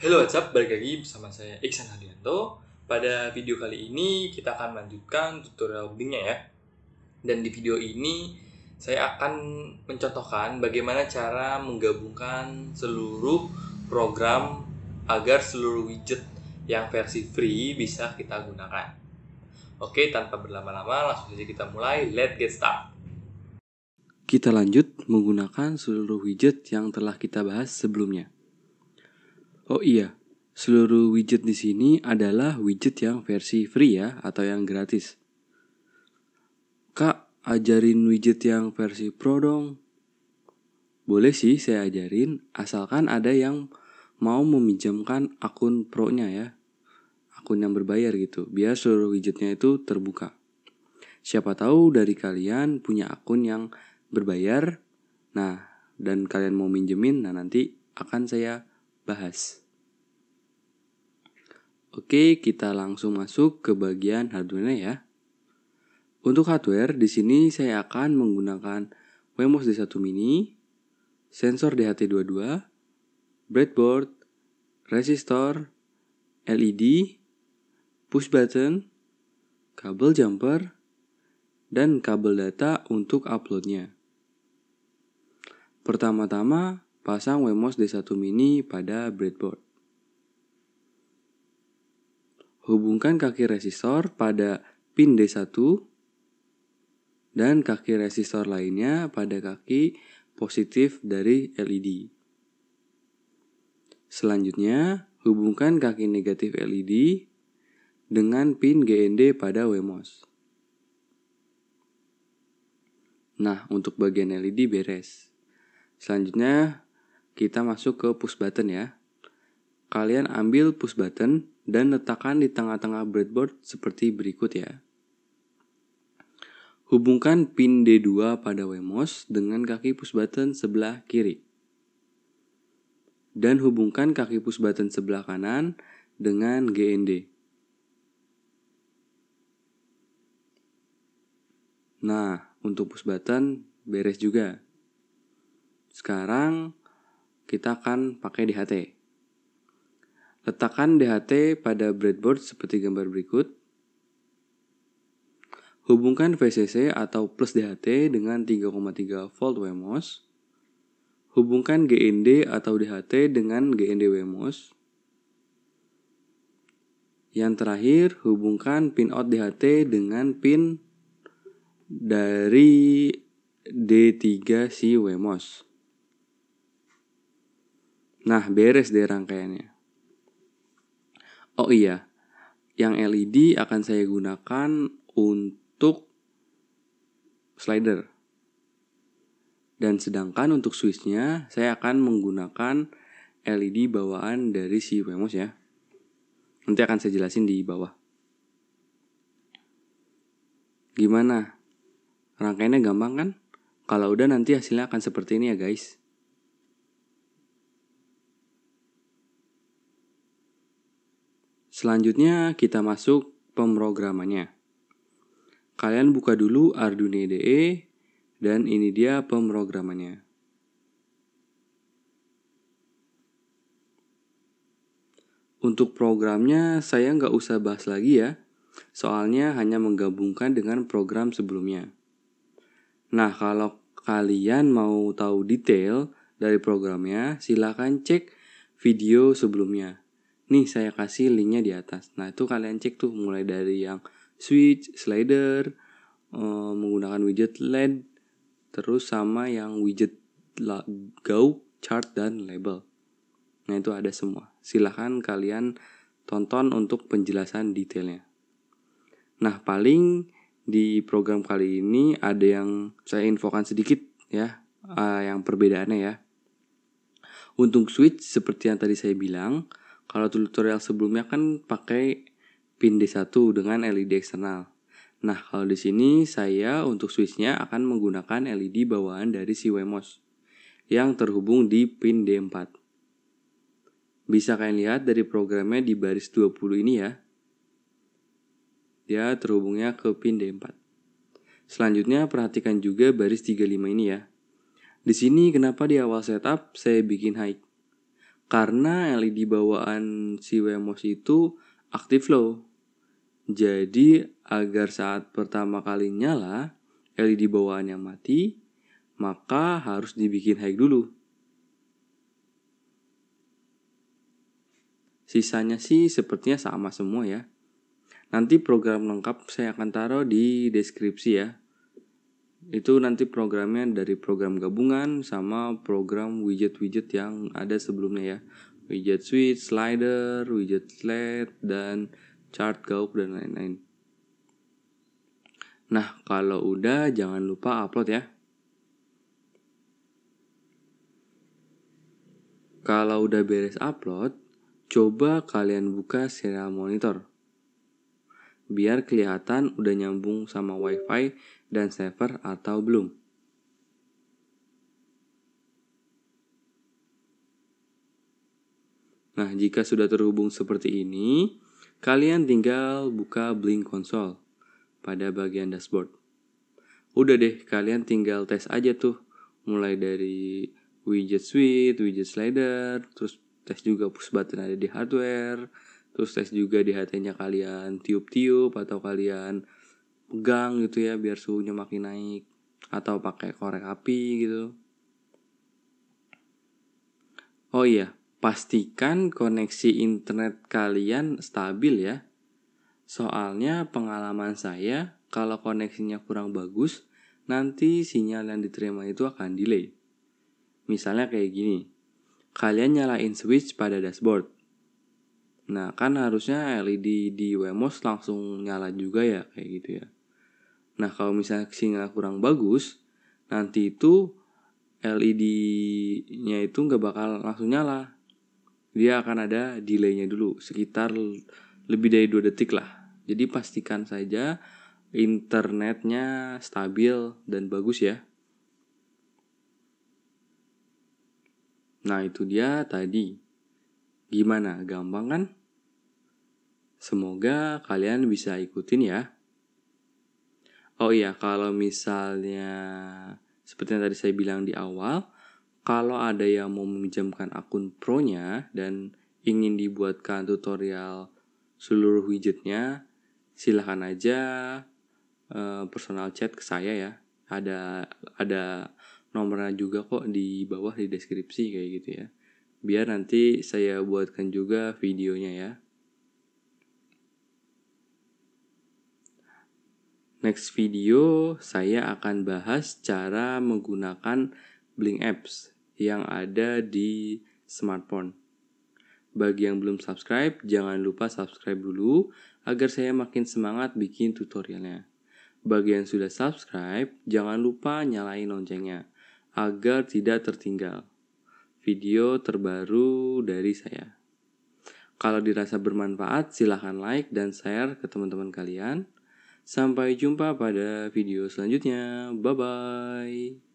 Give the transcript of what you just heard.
Halo WhatsApp, balik lagi bersama saya Iksan Hadianto. Pada video kali ini kita akan melanjutkan tutorial buildingnya ya. Dan di video ini saya akan mencontohkan bagaimana cara menggabungkan seluruh program agar seluruh widget yang versi free bisa kita gunakan. Oke, tanpa berlama-lama langsung saja kita mulai. Let's get started. Kita lanjut menggunakan seluruh widget yang telah kita bahas sebelumnya. Oh iya, seluruh widget di sini adalah widget yang versi free ya atau yang gratis. Kak, ajarin widget yang versi pro dong. Boleh sih saya ajarin, asalkan ada yang mau meminjamkan akun pro-nya ya. Akun yang berbayar gitu, biar seluruh widgetnya itu terbuka. Siapa tahu dari kalian punya akun yang berbayar, nah dan kalian mau minjemin, nah nanti akan saya bahas. Oke, kita langsung masuk ke bagian hardware ya. Untuk hardware, di sini saya akan menggunakan Wemos D1 Mini, sensor DHT22, breadboard, resistor, LED, push button, kabel jumper, dan kabel data untuk uploadnya. Pertama-tama, Pasang Wemos D1 Mini pada breadboard. Hubungkan kaki resistor pada pin D1 dan kaki resistor lainnya pada kaki positif dari LED. Selanjutnya, hubungkan kaki negatif LED dengan pin GND pada Wemos. Nah, untuk bagian LED beres. Selanjutnya, kita masuk ke push button ya. Kalian ambil push button dan letakkan di tengah-tengah breadboard seperti berikut ya. Hubungkan pin D2 pada WMOS dengan kaki push button sebelah kiri. Dan hubungkan kaki push button sebelah kanan dengan GND. Nah, untuk push button beres juga. Sekarang kita akan pakai DHT. Letakkan DHT pada breadboard seperti gambar berikut. Hubungkan VCC atau plus DHT dengan 3,3 volt WMOS. Hubungkan GND atau DHT dengan GND WMOS. Yang terakhir, hubungkan pin out DHT dengan pin dari D3 si WMOS. Nah, beres deh rangkaiannya. Oh iya, yang LED akan saya gunakan untuk slider. Dan sedangkan untuk switchnya, saya akan menggunakan LED bawaan dari si Wemos ya. Nanti akan saya jelasin di bawah. Gimana? Rangkaiannya gampang kan? Kalau udah nanti hasilnya akan seperti ini ya guys. Selanjutnya kita masuk pemrogramannya. Kalian buka dulu Arduino IDE dan ini dia pemrogramannya. Untuk programnya saya nggak usah bahas lagi ya, soalnya hanya menggabungkan dengan program sebelumnya. Nah kalau kalian mau tahu detail dari programnya, silahkan cek video sebelumnya. Nih saya kasih linknya di atas. Nah itu kalian cek tuh mulai dari yang switch, slider, uh, menggunakan widget LED, terus sama yang widget go, chart, dan label. Nah itu ada semua. Silahkan kalian tonton untuk penjelasan detailnya. Nah paling di program kali ini ada yang saya infokan sedikit ya, uh, yang perbedaannya ya. Untuk switch seperti yang tadi saya bilang, kalau tutorial sebelumnya kan pakai pin D1 dengan LED eksternal. Nah, kalau di sini saya untuk switchnya akan menggunakan LED bawaan dari si Wemos yang terhubung di pin D4. Bisa kalian lihat dari programnya di baris 20 ini ya. Dia terhubungnya ke pin D4. Selanjutnya perhatikan juga baris 35 ini ya. Di sini kenapa di awal setup saya bikin high karena LED bawaan si Wemos itu aktif low. Jadi agar saat pertama kali nyala LED bawaannya mati, maka harus dibikin high dulu. Sisanya sih sepertinya sama semua ya. Nanti program lengkap saya akan taruh di deskripsi ya itu nanti programnya dari program gabungan sama program widget-widget yang ada sebelumnya ya widget switch, slider, widget slide, dan chart gauge dan lain-lain. Nah, kalau udah jangan lupa upload ya. Kalau udah beres upload, coba kalian buka serial monitor biar kelihatan udah nyambung sama WiFi dan server atau belum. Nah, jika sudah terhubung seperti ini, kalian tinggal buka Blink Console pada bagian dashboard. Udah deh, kalian tinggal tes aja tuh, mulai dari widget suite, widget slider, terus tes juga push button ada di hardware, terus tes juga di hatinya kalian tiup-tiup atau kalian pegang gitu ya biar suhunya makin naik atau pakai korek api gitu. Oh iya, pastikan koneksi internet kalian stabil ya. Soalnya pengalaman saya kalau koneksinya kurang bagus, nanti sinyal yang diterima itu akan delay. Misalnya kayak gini. Kalian nyalain switch pada dashboard Nah kan harusnya LED di Wemos langsung nyala juga ya kayak gitu ya. Nah kalau misalnya sinyal kurang bagus, nanti itu LED-nya itu nggak bakal langsung nyala. Dia akan ada delay-nya dulu sekitar lebih dari 2 detik lah. Jadi pastikan saja internetnya stabil dan bagus ya. Nah itu dia tadi. Gimana? Gampang kan? Semoga kalian bisa ikutin ya. Oh iya, kalau misalnya seperti yang tadi saya bilang di awal, kalau ada yang mau meminjamkan akun pro-nya dan ingin dibuatkan tutorial seluruh widgetnya, silahkan aja eh, personal chat ke saya ya. Ada ada nomornya juga kok di bawah di deskripsi kayak gitu ya. Biar nanti saya buatkan juga videonya ya. Next video saya akan bahas cara menggunakan Blink Apps yang ada di smartphone. Bagi yang belum subscribe, jangan lupa subscribe dulu agar saya makin semangat bikin tutorialnya. Bagi yang sudah subscribe, jangan lupa nyalain loncengnya agar tidak tertinggal video terbaru dari saya. Kalau dirasa bermanfaat, silahkan like dan share ke teman-teman kalian. Sampai jumpa pada video selanjutnya. Bye bye.